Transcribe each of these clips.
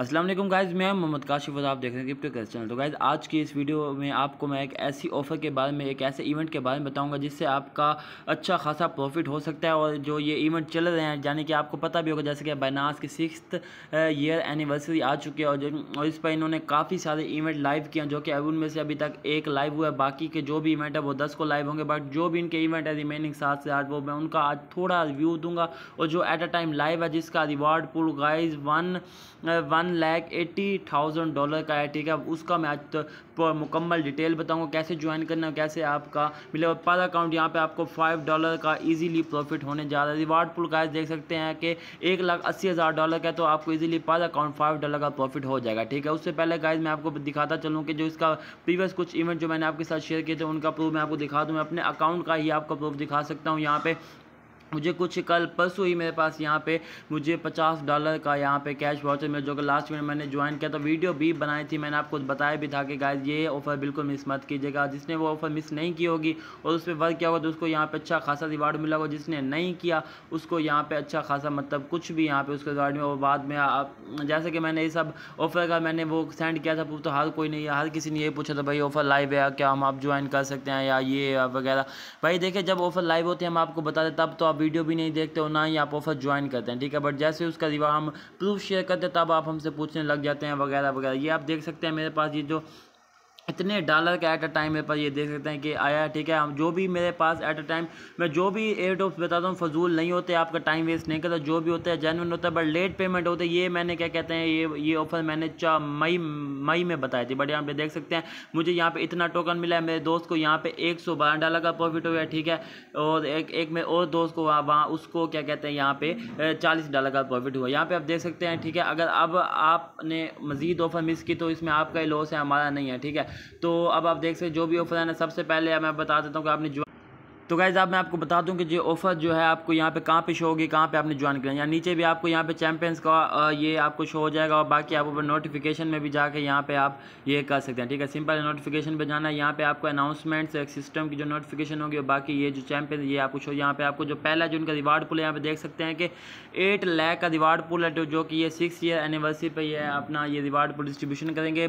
Aslam guys मैं मोहम्मद काशिफ आप देख रहे हैं क्रिप्टो कैश चैनल तो गाइज आज की इस वीडियो में आपको मैं एक ऐसी ऑफ़र के बारे में एक ऐसे इवेंट के बारे में बताऊंगा जिससे आपका अच्छा खासा प्रॉफिट हो सकता है और जो ये इवेंट चल रहे हैं यानी कि आपको पता भी होगा जैसे कि बैनास की सिक्स ईयर एनिवर्सरी आ चुकी है और, और इस पर इन्होंने काफ़ी सारे इवेंट लाइव किए जो कि उनमें से अभी तक एक लाइव हुआ है बाकी के जो भी इवेंट है वो दस को लाइव होंगे बट जो भी इनके इवेंट है रिमेनिंग सात से आठ वो मैं उनका आज थोड़ा रिव्यू दूंगा और जो एट अ टाइम लाइव है जिसका reward pool guys one one one lakh eighty thousand dollar का है ठीक है उसका मैं आज तो मुकम्मल डिटेल बताऊंगा कैसे ज्वाइन करना कैसे आपका मिलेगा पर अकाउंट यहाँ पे आपको फाइव डॉलर का इजीली प्रॉफिट होने जा रहा है रिवार्ड पुल का देख सकते हैं कि एक लाख अस्सी हज़ार डॉलर का तो आपको इजीली पर अकाउंट फाइव डॉलर का प्रॉफिट हो जाएगा ठीक है उससे पहले गाइज मैं आपको दिखाता चलूँ कि जो इसका प्रीवियस कुछ इवेंट जो मैंने आपके साथ शेयर किए थे उनका प्रूफ मैं आपको दिखा दूँ मैं अपने अकाउंट का ही आपका प्रूफ दिखा सकता हूँ यहाँ पे मुझे कुछ कल परसों ही मेरे पास यहाँ पे मुझे पचास डॉलर का यहाँ पे कैश वाउचर मिला जो कि लास्ट में मैंने ज्वाइन किया था वीडियो भी बनाई थी मैंने आपको बताया भी था कि गाइस ये ऑफ़र बिल्कुल मिस मत कीजिएगा जिसने वो ऑफ़र मिस नहीं की होगी और उस पर वर्क किया होगा तो उसको यहाँ पर अच्छा खासा रिवार्ड मिला होगा जिसने नहीं किया उसको यहाँ पर अच्छा खासा मतलब कुछ भी यहाँ पर उसके रिवार्ड में और बाद में आप जैसे कि मैंने ये सब ऑफ़र का मैंने वो सेंड किया था तो हर कोई नहीं हर किसी ने ये पूछा था भाई ऑफ़र लाइव है क्या हम आप ज्वाइन कर सकते हैं या ये वगैरह भाई देखिए जब ऑफ़र लाइव होते हैं हम आपको बता दें तब तो आप आप वीडियो भी नहीं देखते हो ना ही आप ऑफर ज्वाइन करते हैं ठीक है बट जैसे उसका रिवा हम प्रूफ शेयर करते हैं तब आप हमसे पूछने लग जाते हैं वगैरह वगैरह ये आप देख सकते हैं मेरे पास ये जो इतने डॉलर का एट अ टाइम मेरे पास ये देख सकते हैं कि आया है ठीक है हम जो भी मेरे पास एट अ टाइम मैं जो भी एयर ऑफ बताता हूँ फजूल नहीं होते आपका टाइम वेस्ट नहीं करता जो भी होता है जेनविन होता है बट लेट पेमेंट होते ये मैंने क्या कहते हैं ये ये ऑफर मैंने चा मई मई में बताई थी बट यहाँ पे देख सकते हैं मुझे यहाँ पर इतना टोकन मिला है मेरे दोस्त को यहाँ पर एक सौ बारह डॉलर का प्रॉफिट हो गया ठीक है और एक एक मेरे और दोस्त को वहाँ वहाँ उसको क्या कहते हैं यहाँ पर चालीस डॉलर का प्रॉफिट हुआ यहाँ पर आप देख सकते हैं ठीक है अगर अब आपने मज़ीद ऑफर मिस की तो इसमें आपका ही लॉस है हमारा नहीं है ठीक है तो अब आप देख सकते जो भी ऑफर आना सबसे पहले मैं बता देता हूँ कि आपने जो तो गाइज़ आप मैं आपको बता दूं कि जो ऑफ़र जो है आपको यहाँ पे कहाँ पे शो होगी कहाँ पे आपने ज्वाइन करना है यहाँ नीचे भी आपको यहाँ पे चैंपियंस का ये आपको शो हो जाएगा और बाकी आप ऊपर नोटिफिकेशन में भी जाके यहाँ पे आप ये कर सकते हैं ठीक है सिंपल नोटिफिकेशन पे जाना है यहाँ पे आपको अनाउंसमेंट्स एक सिस्टम की जो नोटिफिकेशन होगी और बाकी ये जो चैंपियन ये आपको शो यहाँ पे आपको जो पहला जो उनका रिवार्ड पुल है यहाँ पे देख सकते हैं कि एट लैख का रिवार्ड पुल है तो जो कि ये सिक्स ईयर एनिवर्सरी पर यह अपना ये रिवार्ड पुल डिस्ट्रीब्यूशन करेंगे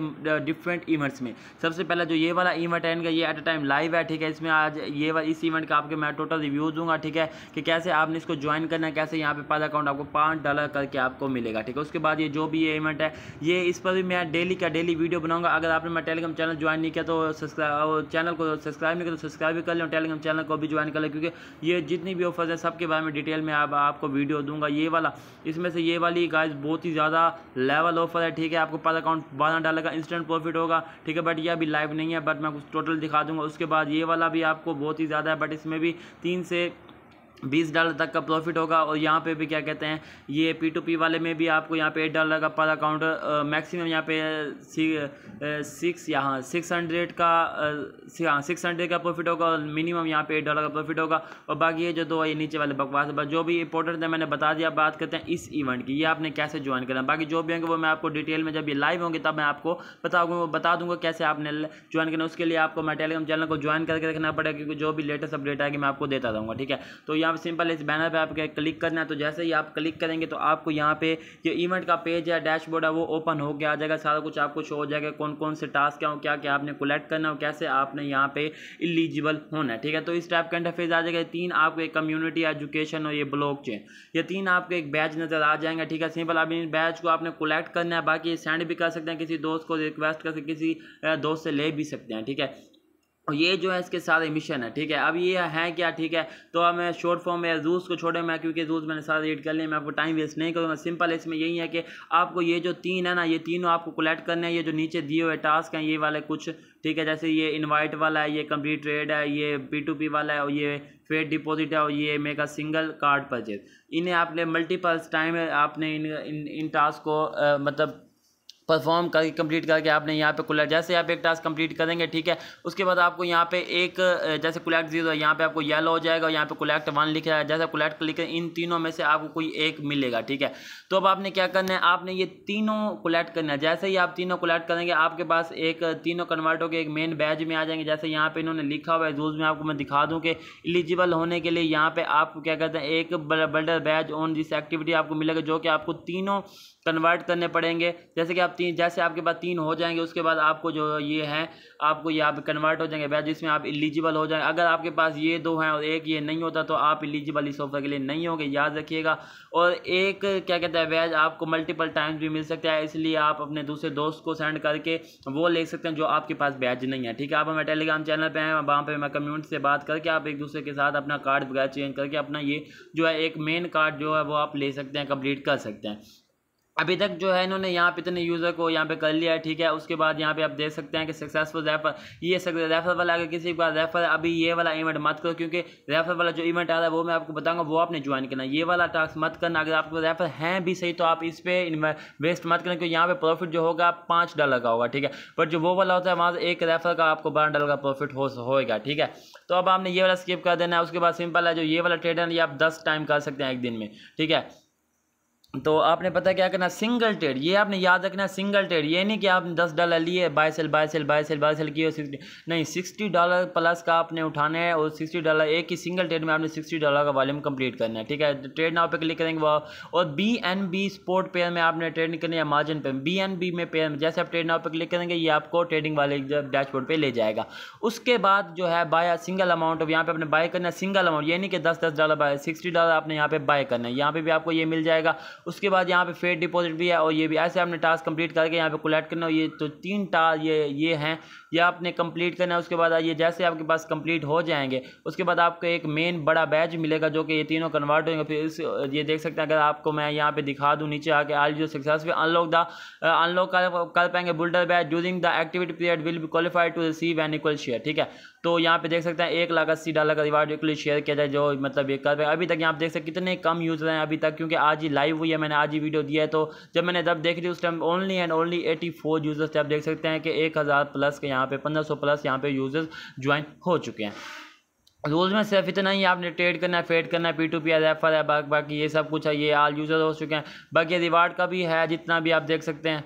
डिफरेंट इवेंट्स में सबसे पहला जो ये वाला इवेंट है इनका ये एट अ टाइम लाइव है ठीक है इसमें आज ये इस इवेंट करके आपके मैं टोटल रिव्यू दूंगा ठीक है कि कैसे आपने इसको ज्वाइन करना है कैसे यहाँ पे पर अकाउंट आपको पाँच डॉलर करके आपको मिलेगा ठीक है उसके बाद ये जो भी ये इवेंट है ये इस पर भी मैं डेली का डेली वीडियो बनाऊंगा अगर आपने मैं टेलीग्राम चैनल ज्वाइन नहीं किया तो सब्सक्राइब चैनल को सब्सक्राइब नहीं किया तो सब्सक्राइब भी कर लें टेलीग्राम चैनल को भी ज्वाइन कर लें क्योंकि ये जितनी भी ऑफर्स हैं सबके बारे में डिटेल में आप आपको वीडियो दूंगा ये वाला इसमें से ये वाली गाइज बहुत ही ज़्यादा लेवल ऑफर है ठीक है आपको पर अकाउंट बारह डॉलर का इंस्टेंट प्रॉफिट होगा ठीक है बट ये अभी लाइव नहीं है बट मैं कुछ टोटल दिखा दूंगा उसके बाद ये वाला भी आपको बहुत ही ज़्यादा है बट इसमें भी तीन से बीस डॉलर तक का प्रॉफिट होगा और यहाँ पे भी क्या कहते हैं ये पी टू पी वाले में भी आपको यहाँ पे एट डॉलर का पर अकाउंट मैक्सिमम यहाँ पे सिक्स यहाँ सिक्स हंड्रेड का हाँ सिक्स हंड्रेड का प्रॉफिट होगा और मिनिमम यहाँ पे एट डॉलर का प्रॉफिट होगा और बाकी ये जो दो ये नीचे वाले बकवास है जो भी इंपॉर्टेंट है मैंने बता दिया बात करते हैं इस इवेंट की ये आपने कैसे ज्वाइन करना बाकी जो भी होंगे वो मैं आपको डिटेल में जब ये लाइव होंगे तब मैं आपको बताऊँगा बता दूंगा कैसे आपने ज्वाइन करना उसके लिए आपको मैं टेलीग्राम चैनल को ज्वाइन करके रखना पड़ेगा क्योंकि जो भी लेटेस्ट अपडेट आएगी मैं आपको देता रहूँगा ठीक है तो यहाँ पर सिंपल इस बैनर पर आप क्लिक करना है तो जैसे ही आप क्लिक करेंगे तो आपको यहाँ पे जो इवेंट का पेज है डैशबोर्ड है वो ओपन होकर आ जाएगा सारा कुछ आपको शो हो जाएगा कौन कौन से टास्क हैं क्या क्या आपने कलेक्ट करना हो कैसे आपने यहाँ पे इलिजिबल होना है ठीक है तो इस टाइप का इंटरफेस आ जाएगा तीन आपको एक कम्युनिटी एजुकेशन और ये ब्लॉक चेन ये तीन आपको एक बैच नज़र आ जाएंगे ठीक है सिंपल अभी इन बैच को आपने कलेक्ट करना है बाकी सेंड भी कर सकते हैं किसी दोस्त को रिक्वेस्ट कर सकते किसी दोस्त से ले भी सकते हैं ठीक है और ये जो है इसके साथ एमिशन है ठीक है अब ये है क्या ठीक है तो अब मैं शॉर्ट फॉर्म में जूस को छोड़े मैं क्योंकि जूस मैंने सारा रीड कर लिया मैं आपको टाइम वेस्ट नहीं करूँगा सिंपल इसमें यही है कि आपको ये जो तीन है ना ये तीनों आपको कलेक्ट करने हैं ये जो नीचे दिए हुए टास्क हैं ये वाले कुछ ठीक है जैसे ये इन्वाइट वाला है ये कंप्लीट ट्रेड है ये पी टू पी वाला है और ये फेड डिपॉजिट है और ये मेगा सिंगल कार्ड परचेज इन्हें आपने मल्टीपल्स टाइम आपने इन इन, इन टास्क को मतलब परफॉर्म करके कंप्लीट करके आपने यहाँ पे कुलर जैसे आप एक टास्क कंप्लीट करेंगे ठीक है उसके बाद आपको यहाँ पे एक जैसे कुलैक्ट जीरो यहाँ पे आपको येलो हो जाएगा और यहाँ पे कुलैक्ट वन लिखा है जैसे कुलैक्ट क्लिक इन तीनों में से आपको कोई एक मिलेगा ठीक है तो अब आपने क्या करना है आपने ये तीनों कुलैक्ट करना है जैसे ही आप तीनों कुलैक्ट करेंगे आपके पास एक तीनों कन्वर्ट होकर एक मेन बैज में आ जाएंगे जैसे यहाँ पर इन्होंने लिखा हुआ है रूल्स में आपको मैं दिखा दूँ कि एलिजिबल होने के लिए यहाँ पर आपको क्या कहते हैं एक बल्डर बैज ऑन जिस एक्टिविटी आपको मिलेगा जो कि आपको तीनों कन्वर्ट करने पड़ेंगे जैसे कि आप तीन जैसे आपके पास तीन हो जाएंगे उसके बाद आपको जो ये हैं आपको ये आप कन्वर्ट हो जाएंगे इसमें आप इलिजिबल हो जाएंगे अगर आपके पास ये दो हैं और एक ये नहीं होता तो आप इलिजिबल इस ऑफर के लिए नहीं होंगे याद रखिएगा और एक क्या कहते हैं वैज आपको मल्टीपल टाइम्स भी मिल सकता है इसलिए आप अपने दूसरे दोस्त को सेंड करके वो ले सकते हैं जो आपके पास बैज नहीं है ठीक है आप हमारे टेलीग्राम चैनल पर हैं वहाँ पर मैं कम्यूनिटी से बात करके आप एक दूसरे के साथ अपना कार्ड वगैरह चेंज करके अपना ये जो है एक मेन कार्ड जो है वो आप ले सकते हैं कंप्लीट कर सकते हैं अभी तक जो है इन्होंने यहाँ पे इतने यूज़र को यहाँ पे कर लिया है ठीक है उसके बाद यहाँ पे आप देख सकते हैं कि सक्सेसफुल रेफर ये रेफर वाला अगर किसी का रेफर अभी ये वाला इवेंट मत करो क्योंकि रेफर वाला जो इवेंट आ रहा है वो मैं आपको बताऊंगा वो आपने ज्वाइन करना ये वाला टास्क मत करना अगर आपको रेफर हैं भी सही तो आप इस पर वेस्ट मत करें क्योंकि यहाँ पर प्रॉफिट जो होगा पाँच डॉलर का होगा ठीक है बट जो वो वाला होता है वहाँ से एक रेफर का आपको बारह डॉलर का प्रॉफिट होगा ठीक है तो अब आपने ये वाला स्किप कर देना है उसके बाद सिंपल है जो ये वाला ट्रेडर ये आप दस टाइम कर सकते हैं एक दिन में ठीक है तो आपने पता क्या करना सिंगल ट्रेड ये आपने याद रखना सिंगल ट्रेड ये नहीं कि आपने दस डॉलर लिए buy sell buy sell buy sell buy sell किए सिक्सटी नहीं सिक्सटी डॉलर प्लस का आपने उठाना है और सिक्सटी डॉलर एक ही सिंगल ट्रेड में आपने सिक्सटी डॉलर का वॉल्यूम कंप्लीट करना है ठीक है ट्रेड तो नाव पे क्लिक करेंगे और B N B spot pair में आपने ट्रेड करनी है मार्जिन पे बी एन बी में पेयर में जैसे आप ट्रेड नाव पर क्लिक करेंगे ये आपको ट्रेडिंग वाले डैशबोर्ड पर ले जाएगा उसके बाद जो है बाय सिंगल अमाउंट यहाँ पे आपने बाय करना है सिंगल अमाउंट ये नहीं कि दस दस डॉलर बाय सिक्सटी डॉलर आपने यहाँ पे बाय करना है यहाँ पे भी आपको ये मिल जाएगा उसके बाद यहाँ पे फेड डिपॉजिट भी है और ये भी ऐसे आपने टास्क कंप्लीट करके यहाँ पे कलेक्ट करना ये तो तीन टास्क ये ये हैं ये आपने कंप्लीट करना है उसके बाद ये जैसे आपके पास कंप्लीट हो जाएंगे उसके बाद आपको एक मेन बड़ा बैच मिलेगा जो कि ये तीनों कन्वर्ट होंगे फिर इस ये देख सकते हैं अगर आपको मैं यहाँ पे दिखा दूँ नीचे आके आल जो सक्सेसफुल अनलॉक द अनलॉक कर पाएंगे builder badge during the activity period will be qualified to receive an equal share ठीक है तो यहाँ पे देख सकते हैं एक लाख अस्सी डॉलर का रिवार्ड के लिए शेयर किया जाए जो मतलब एक कर अभी तक यहाँ पे देख सकते कितने कम यूज़र हैं अभी तक क्योंकि आज ही लाइव हुई है मैंने आज ही वीडियो दिया है तो जब मैंने जब देख रही उस time only and only eighty four users थे आप देख सकते हैं कि एक हज़ार प्लस के यहाँ पे पंद्रह सौ प्लस यहाँ पे यूज़र्स ज्वाइन हो चुके हैं रूल्स में सिर्फ इतना ही आपने ट्रेड करना है फेड करना है पी टू पी है रेफर है बाकी ये सब कुछ है ये आल यूज़र हो चुके हैं बाकी रिवार्ड का भी है जितना भी आप देख सकते हैं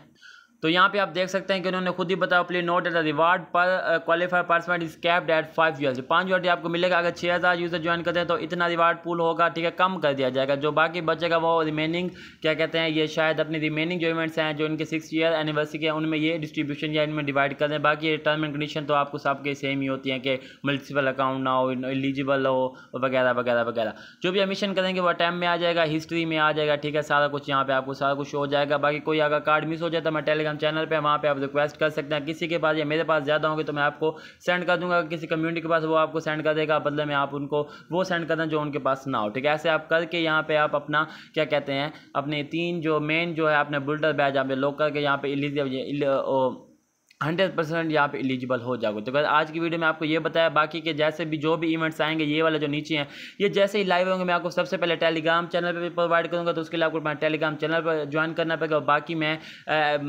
तो यहाँ पे आप देख सकते हैं कि उन्होंने खुद ही बताया please note at the reward per qualifier participant is capped at five यूर्स पाँच यूएसडी आपको मिलेगा अगर छः हज़ार यूज़र ज्वाइन करते हैं तो इतना रिवार्ड पूल होगा ठीक है कम कर दिया जाएगा जो बाकी बचेगा वो रिमेनिंग क्या कहते हैं ये शायद अपनी रिमेनिंग जो इवेंट्स हैं जो इनके सिक्स ईयर एनिवर्सरी के उनमें ये डिस्ट्रीब्यूशन या इनमें डिवाइड कर दें बाकी टर्म एंड कंडीशन तो आपको सबके सेम ही होती हैं कि मल्टीपल अकाउंट ना हो एलिजिबल हो वगैरह वगैरह वगैरह जो भी एमिशन करेंगे वो टाइम में आ जाएगा हिस्ट्री में आ जाएगा ठीक है सारा कुछ यहाँ पर आपको सारा कुछ हो जाएगा बाकी कोई अगर कार्ड मिस हो जाए तो मैं टेलीग्राम टेलीग्राम चैनल पर वहाँ पर आप रिक्वेस्ट कर सकते हैं किसी के पास या मेरे पास ज़्यादा होंगे तो मैं आपको सेंड कर दूँगा किसी कम्युनिटी के पास वो आपको सेंड कर देगा बदले में आप उनको वो सेंड कर दें जो उनके पास ना हो ठीक है ऐसे आप करके यहाँ पर आप अपना क्या कहते हैं अपने तीन जो मेन जो है अपने बुल्डर बैच आप लोग करके यहाँ पर इलीजिया हंड्रेड परसेंट यहाँ पे एलिजिबल हो जाओगे तो आज की वीडियो में आपको ये बताया बाकी के जैसे भी जो भी इवेंट्स आएंगे ये वाले जो नीचे हैं ये जैसे ही लाइव होंगे मैं आपको सबसे पहले टेलीग्राम चैनल पर प्रोवाइड करूँगा तो उसके लिए आपको टेलीग्राम चैनल पर ज्वाइन करना पड़ेगा और बाकी मैं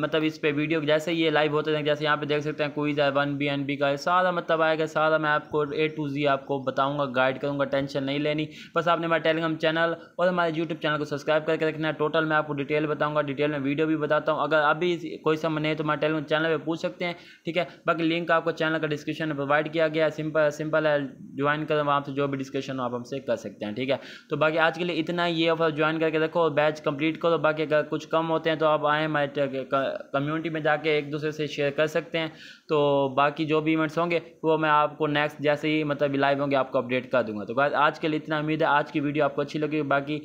मतलब इस पर वीडियो जैसे ये लाइव होते हैं जैसे यहाँ पर देख सकते हैं कोई है वन बी एन बी का सारा मतलब आएगा सारा मैं आपको ए टू जी आपको बताऊँगा गाइड करूँगा टेंशन नहीं लेनी बस आपने हमारे टेलीग्राम चैनल और हमारे यूट्यूब चैनल को सब्सक्राइब करके रखना है टोटल मैं आपको डिटेल बताऊँगा डिटेल में वीडियो भी बताता हूँ अगर अभी कोई समझ नहीं तो हमारे टेलीग्राम चैनल पर पूछ सकते सकते हैं ठीक है बाकी लिंक आपको चैनल का डिस्क्रिप्शन में प्रोवाइड किया गया है सिंपल सिंपल है ज्वाइन करो वहाँ से जो भी डिस्कशन आप हमसे कर सकते हैं ठीक है तो बाकी आज के लिए इतना ये ऑफर ज्वाइन करके रखो और बैच कंप्लीट करो बाकी अगर कुछ कम होते हैं तो आप आए हमारे कम्युनिटी में जाके एक दूसरे से शेयर कर सकते हैं तो बाकी जो भी इवेंट्स होंगे वो मैं आपको नेक्स्ट जैसे ही मतलब लाइव होंगे आपको अपडेट कर दूंगा तो आज के लिए इतना उम्मीद है आज की वीडियो आपको अच्छी लगी बाकी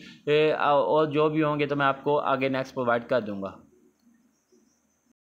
और जो भी होंगे तो मैं आपको आगे नेक्स्ट प्रोवाइड कर दूंगा